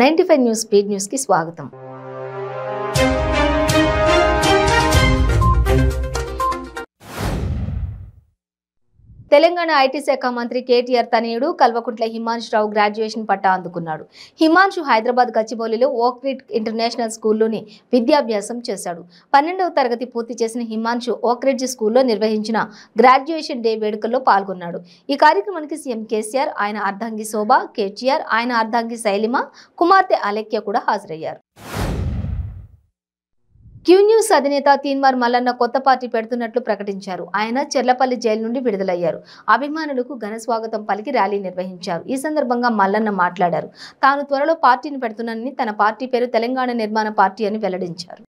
ninety five news speed కి స్వాగతం Telangana IT శాఖ మంత్రి కేటీఆర్ తనయుడు కల్వకుంట్ల రావు గ్రాడ్యుయేషన్ పట్టా అందుకున్నాడు హిమాన్షు హైదరాబాద్ గచ్చిబౌలిలో ఓక్రిట్ ఇంటర్నేషనల్ స్కూల్లోని విద్యాభ్యాసం చేశాడు పన్నెండవ తరగతి పూర్తి చేసిన హిమాన్షు ఓక్రిడ్జ్ స్కూల్లో నిర్వహించిన గ్రాడ్యుయేషన్ డే వేడుకల్లో పాల్గొన్నాడు ఈ కార్యక్రమానికి సీఎం కేసీఆర్ ఆయన అర్ధాంగి శోభ కేటీఆర్ ఆయన అర్ధాంగి శైలిమ కుమార్తె అలెక్య కూడా హాజరయ్యారు క్యూ న్యూస్ అధినేత తీన్మార్ మల్లన్న కొత్త పార్టీ పెడుతున్నట్లు ప్రకటించారు ఆయన చెర్లపల్లి జైలు నుండి విడుదలయ్యారు అభిమానులకు ఘన స్వాగతం పలికి ర్యాలీ నిర్వహించారు ఈ సందర్భంగా మల్లన్న మాట్లాడారు తాను త్వరలో పార్టీని పెడుతున్నానని తన పార్టీ పేరు తెలంగాణ నిర్మాణ పార్టీ అని వెల్లడించారు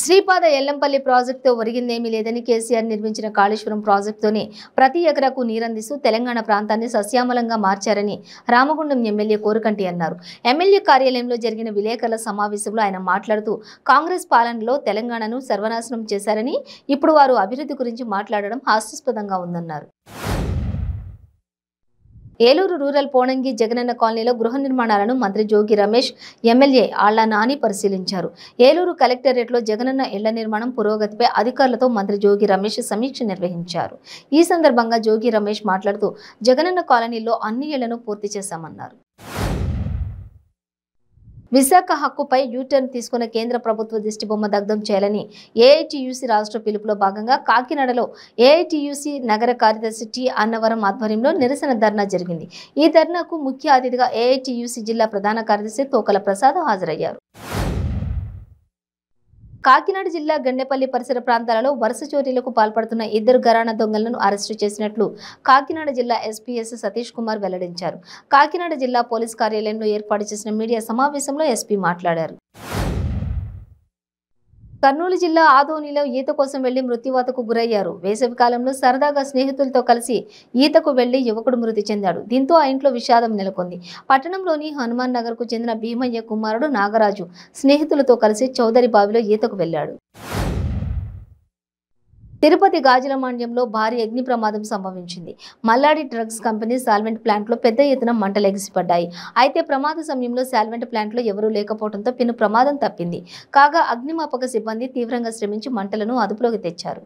శ్రీపాద ఎల్లంపల్లి ప్రాజెక్టుతో ఒరిగిందేమీ లేదని కేసీఆర్ నిర్మించిన కాళేశ్వరం ప్రాజెక్టుతోనే ప్రతి ఎకరాకు నీరందిస్తూ తెలంగాణ ప్రాంతాన్ని సస్యామలంగా మార్చారని రామగుండం ఎమ్మెల్యే కోరుకంటి అన్నారు ఎమ్మెల్యే కార్యాలయంలో జరిగిన విలేకరుల సమావేశంలో ఆయన మాట్లాడుతూ కాంగ్రెస్ పాలనలో తెలంగాణను సర్వనాశనం చేశారని ఇప్పుడు వారు అభివృద్ధి గురించి మాట్లాడడం హాస్యాస్పదంగా ఉందన్నారు ఏలూరు రూరల్ పోణంగి జగనన్న కాలనీలో గృహ నిర్మాణాలను మంత్రి జోగి రమేష్ ఎమ్మెల్యే ఆళ్ల నాని పరిశీలించారు ఏలూరు కలెక్టరేట్లో జగనన్న ఇళ్ల నిర్మాణం పురోగతిపై అధికారులతో మంత్రి జోగి రమేష్ సమీక్ష నిర్వహించారు ఈ సందర్భంగా జోగి రమేష్ మాట్లాడుతూ జగనన్న కాలనీలో అన్ని ఇళ్లను పూర్తి చేశామన్నారు విశాఖ హక్కుపై యూటర్న్ తీసుకున్న కేంద్ర ప్రభుత్వ దిష్టిబొమ్మ దగ్ధం చేయాలని ఏఐటియుసి రాష్ట్ర పిలుపులో భాగంగా కాకినాడలో ఏఐటియుసి నగర కార్యదర్శి టి అన్నవరం ఆధ్వర్యంలో నిరసన ధర్నా జరిగింది ఈ ధర్నాకు ముఖ్య అతిథిగా ఏఐటియుసి జిల్లా ప్రధాన కార్యదర్శి తోకల ప్రసాద్ హాజరయ్యారు కాకినాడ జిల్లా గండెపల్లి పరిసర ప్రాంతాలలో వరుస చోరీలకు పాల్పడుతున్న ఇద్దరు గరాణ దొంగలను అరెస్టు చేసినట్లు కాకినాడ జిల్లా ఎస్పీఎస్ సతీష్ కుమార్ వెల్లడించారు కాకినాడ జిల్లా పోలీస్ కార్యాలయంలో ఏర్పాటు చేసిన మీడియా సమావేశంలో ఎస్పీ మాట్లాడారు కర్నూలు జిల్లా ఆదోనిలో ఈత కోసం వెళ్లి మృత్యువాతకు గురయ్యారు వేసవి కాలంలో సరదాగా స్నేహితులతో కలిసి ఈతకు వెళ్లి యువకుడు మృతి చెందాడు దీంతో ఆ ఇంట్లో విషాదం నెలకొంది పట్టణంలోని హనుమాన్ నగర్కు చెందిన భీమయ్య కుమారుడు నాగరాజు స్నేహితులతో కలిసి చౌదరి బావిలో ఈతకు వెళ్లాడు తిరుపతి గాజుల మాండ్యంలో భారీ అగ్ని ప్రమాదం సంభవించింది మల్లాడి డ్రగ్స్ కంపెనీ సాల్వెంట్ ప్లాంట్లో పెద్ద ఎత్తున మంటలు ఎగిసిపడ్డాయి అయితే ప్రమాద సమయంలో సాల్వెంట్ ప్లాంట్లో ఎవరూ లేకపోవడంతో పిను ప్రమాదం తప్పింది కాగా అగ్నిమాపక సిబ్బంది తీవ్రంగా శ్రమించి మంటలను అదుపులోకి తెచ్చారు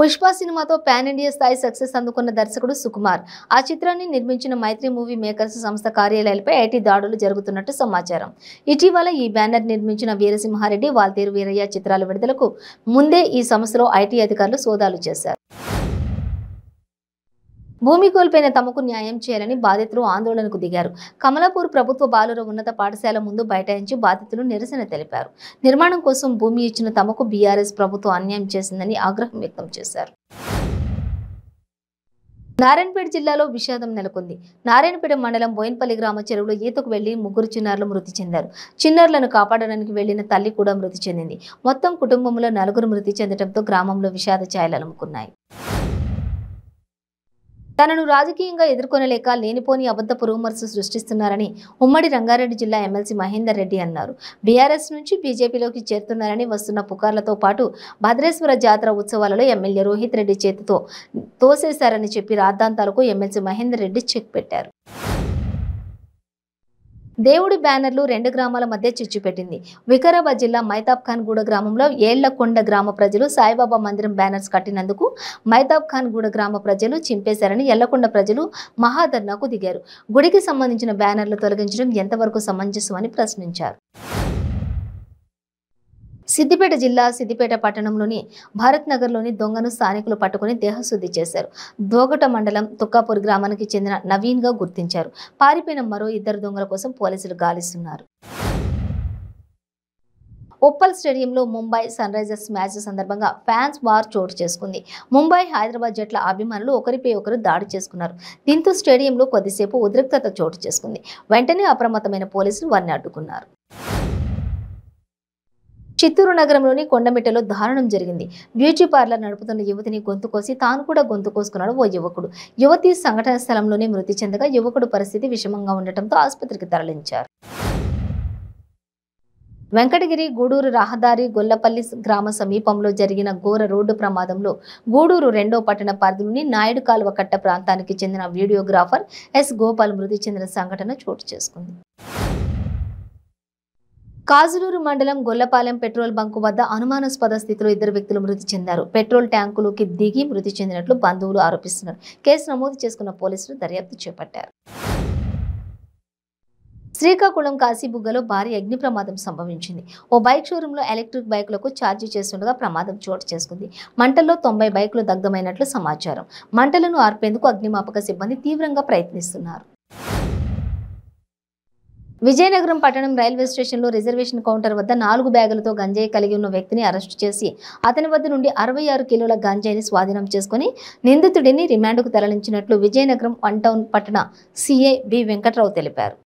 పుష్ప సినిమాతో పాన్ ఇండియా స్థాయి సక్సెస్ అందుకున్న దర్శకుడు సుకుమార్ ఆ చిత్రాన్ని నిర్మించిన మైత్రి మూవీ మేకర్స్ సంస్థ కార్యాలయాలపై ఐటీ దాడులు జరుగుతున్నట్టు సమాచారం ఇటీవల ఈ బ్యానర్ నిర్మించిన వీరసింహారెడ్డి వాల్తేరు వీరయ్య చిత్రాల విడుదలకు ముందే ఈ సంస్థలో ఐటీ అధికారులు సోదాలు చేశారు భూమి కోల్పోయిన తమకు న్యాయం చేయాలని బాధితులు ఆందోళనకు దిగారు కమలాపూర్ ప్రభుత్వ బాలుర ఉన్నత పాఠశాల ముందు బైఠాయించి బాధితులు నిరసన తెలిపారు నిర్మాణం కోసం భూమి ఇచ్చిన తమకు బీఆర్ఎస్ ప్రభుత్వం అన్యాయం చేసిందని ఆగ్రహం వ్యక్తం చేశారు నారాయణపేట జిల్లాలో విషాదం నెలకొంది నారాయణపేట మండలం బోయన్పల్లి గ్రామ చెరువులో ఈతకు వెళ్లి ముగ్గురు చిన్నారులు మృతి చెందారు చిన్నారులను కాపాడడానికి వెళ్లిన తల్లి కూడా మృతి చెందింది మొత్తం కుటుంబంలో నలుగురు మృతి చెందడంతో గ్రామంలో విషాద ఛాయలు అలుముకున్నాయి తనను రాజకీయంగా ఎదుర్కొనలేక లేనిపోని అబద్ధపు రూమర్స్ సృష్టిస్తున్నారని ఉమ్మడి రంగారెడ్డి జిల్లా ఎమ్మెల్సీ మహేందర్ రెడ్డి అన్నారు బీఆర్ఎస్ నుంచి బీజేపీలోకి చేరుతున్నారని వస్తున్న పుకార్లతో పాటు భద్రేశ్వర జాతర ఉత్సవాలలో ఎమ్మెల్యే రోహిత్ రెడ్డి చేతితో తోసేశారని చెప్పి రాద్ధాంతాలకు ఎమ్మెల్సీ మహేందర్ రెడ్డి చెక్ పెట్టారు దేవుడి బ్యానర్లు రెండు గ్రామాల మధ్య చిచ్చుపెట్టింది వికారాబాద్ జిల్లా మైతాబ్ ఖాన్ గూడ గ్రామంలో ఏళ్లకొండ గ్రామ ప్రజలు సాయిబాబా మందిరం బ్యానర్స్ కట్టినందుకు మైతాబ్ ఖాన్ గూడ గ్రామ ప్రజలు చింపేశారని ఎల్లకొండ ప్రజలు మహాధర్నాకు దిగారు గుడికి సంబంధించిన బ్యానర్లు తొలగించడం ఎంతవరకు సమంజసం అని ప్రశ్నించారు సిద్దిపేట జిల్లా సిద్దిపేట పట్టణంలోని భారత్ నగర్లోని దొంగను స్థానికులు పట్టుకుని దేహశుద్ధి చేశారు దోగట మండలం తుక్కాపూర్ గ్రామానికి చెందిన నవీన్గా గుర్తించారు పారిపోయిన మరో ఇద్దరు దొంగల కోసం పోలీసులు గాలిస్తున్నారు ఉప్పల్ స్టేడియంలో ముంబై సన్ రైజర్స్ మ్యాచ్ సందర్భంగా ఫ్యాన్స్ వార్ చోటు చేసుకుంది ముంబై హైదరాబాద్ జట్ల అభిమానులు ఒకరిపై ఒకరు దాడి చేసుకున్నారు దీంతో స్టేడియంలో కొద్దిసేపు ఉద్రిక్తత చోటు చేసుకుంది వెంటనే అప్రమత్తమైన పోలీసులు వారిని అడ్డుకున్నారు చిత్తూరు నగరంలోని కొండమిట్టలో దారుణం జరిగింది బ్యూటీ పార్లర్ నడుపుతున్న యువతిని గొంతు కోసి తాను కూడా గొంతు కోసుకున్నాడు ఓ యువకుడు యువతి సంఘటన స్థలంలోనే మృతి చెందగా యువకుడు పరిస్థితి విషమంగా ఉండటంతో ఆసుపత్రికి తరలించారు వెంకటగిరి గూడూరు రహదారి గొల్లపల్లి గ్రామ సమీపంలో జరిగిన ఘోర రోడ్డు ప్రమాదంలో గూడూరు రెండో పట్టణ పరిధిలోని నాయుడు కాలువ కట్ట ప్రాంతానికి చెందిన వీడియోగ్రాఫర్ ఎస్ గోపాల్ మృతి చెందిన సంఘటన చోటు చేసుకుంది కాజులూరు మండలం గొల్లపాలెం పెట్రోల్ బంకు వద్ద అనుమానాస్పద స్థితిలో ఇద్దరు వ్యక్తులు మృతి చెందారు పెట్రోల్ ట్యాంకులోకి దిగి మృతి చెందినట్లు బంధువులు ఆరోపిస్తున్నారు కేసు నమోదు చేసుకున్న పోలీసులు దర్యాప్తు చేపట్టారు శ్రీకాకుళం కాశీబుగ్గలో భారీ అగ్ని ప్రమాదం సంభవించింది ఓ బైక్ షోరూంలో ఎలక్ట్రిక్ బైకులకు ఛార్జ్ చేస్తుండగా ప్రమాదం చోటు చేసుకుంది మంటల్లో తొంభై బైకులు దగ్ధమైనట్లు సమాచారం మంటలను ఆర్పేందుకు అగ్నిమాపక సిబ్బంది తీవ్రంగా ప్రయత్నిస్తున్నారు విజయనగరం పట్టణం రైల్వే స్టేషన్లో రిజర్వేషన్ కౌంటర్ వద్ద నాలుగు బ్యాగులతో గంజాయి కలిగి ఉన్న వ్యక్తిని అరెస్టు చేసి అతని వద్ద నుండి అరవై ఆరు కిలోల గంజాయిని స్వాధీనం చేసుకుని నిందితుడిని రిమాండ్కు తరలించినట్లు విజయనగరం వన్ టౌన్ పట్టణ సిఐ బి వెంకట్రావు తెలిపారు